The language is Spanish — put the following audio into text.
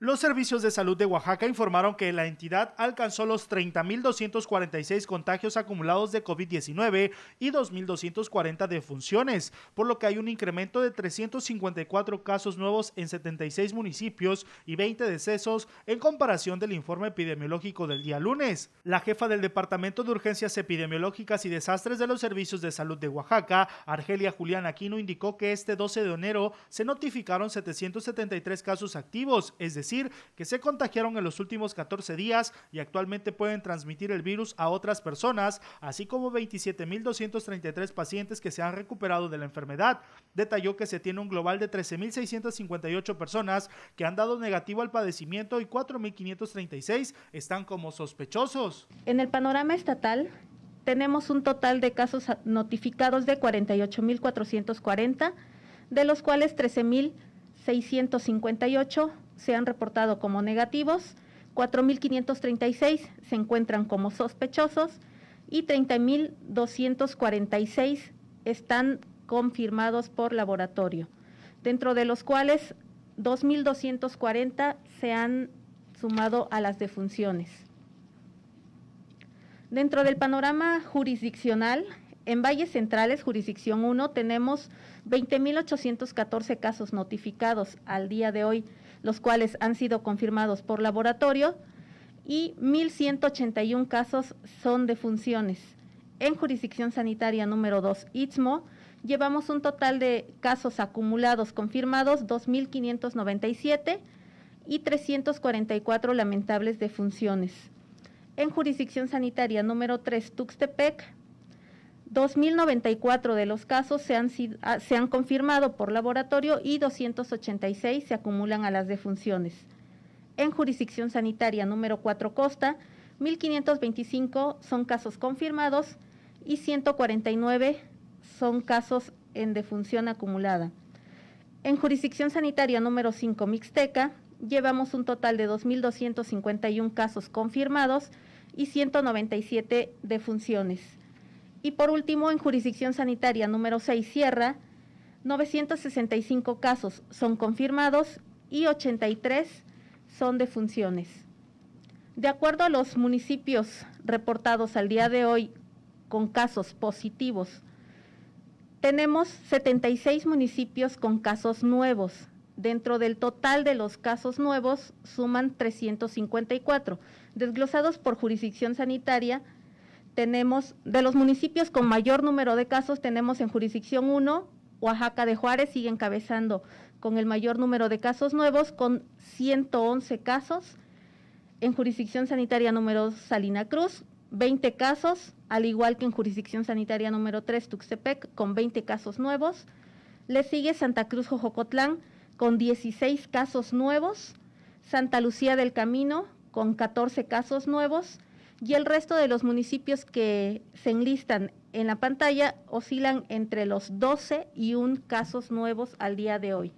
Los servicios de salud de Oaxaca informaron que la entidad alcanzó los 30.246 contagios acumulados de COVID-19 y 2.240 defunciones, por lo que hay un incremento de 354 casos nuevos en 76 municipios y 20 decesos en comparación del informe epidemiológico del día lunes. La jefa del Departamento de Urgencias Epidemiológicas y Desastres de los Servicios de Salud de Oaxaca, Argelia Julián Aquino, indicó que este 12 de enero se notificaron 773 casos activos, es decir, decir que se contagiaron en los últimos 14 días y actualmente pueden transmitir el virus a otras personas, así como 27.233 pacientes que se han recuperado de la enfermedad. Detalló que se tiene un global de 13.658 personas que han dado negativo al padecimiento y 4.536 están como sospechosos. En el panorama estatal, tenemos un total de casos notificados de 48.440, de los cuales 13.000 658 se han reportado como negativos, 4.536 se encuentran como sospechosos y 30.246 están confirmados por laboratorio, dentro de los cuales 2.240 se han sumado a las defunciones. Dentro del panorama jurisdiccional, en Valles Centrales, Jurisdicción 1, tenemos 20.814 casos notificados al día de hoy, los cuales han sido confirmados por laboratorio y 1.181 casos son de funciones. En Jurisdicción Sanitaria número 2, ITSMO, llevamos un total de casos acumulados confirmados, 2.597 y 344 lamentables defunciones. En jurisdicción sanitaria número 3, Tuxtepec, 2.094 de los casos ah, se han, confirmado por laboratorio y 286 se acumulan a las defunciones. En jurisdicción sanitaria número 4 Costa, 1.525 son casos confirmados y 149 son casos en defunción acumulada. En jurisdicción sanitaria número 5 Mixteca, llevamos un total de 2.251 casos confirmados y 197 defunciones. Y por último, en jurisdicción sanitaria número 6, Sierra, 965 casos son confirmados y 83 son defunciones. De acuerdo a los municipios reportados al día de hoy con casos positivos, tenemos 76 municipios con casos nuevos. Dentro del total de los casos nuevos suman 354, desglosados por jurisdicción sanitaria, tenemos, de los municipios con mayor número de casos, tenemos en jurisdicción 1, Oaxaca de Juárez sigue encabezando con el mayor número de casos nuevos, con 111 casos. En jurisdicción sanitaria número Salina Cruz, 20 casos, al igual que en jurisdicción sanitaria número 3, Tuxtepec, con 20 casos nuevos. Le sigue Santa Cruz Jojocotlán, con 16 casos nuevos. Santa Lucía del Camino, con 14 casos nuevos y el resto de los municipios que se enlistan en la pantalla oscilan entre los 12 y un casos nuevos al día de hoy.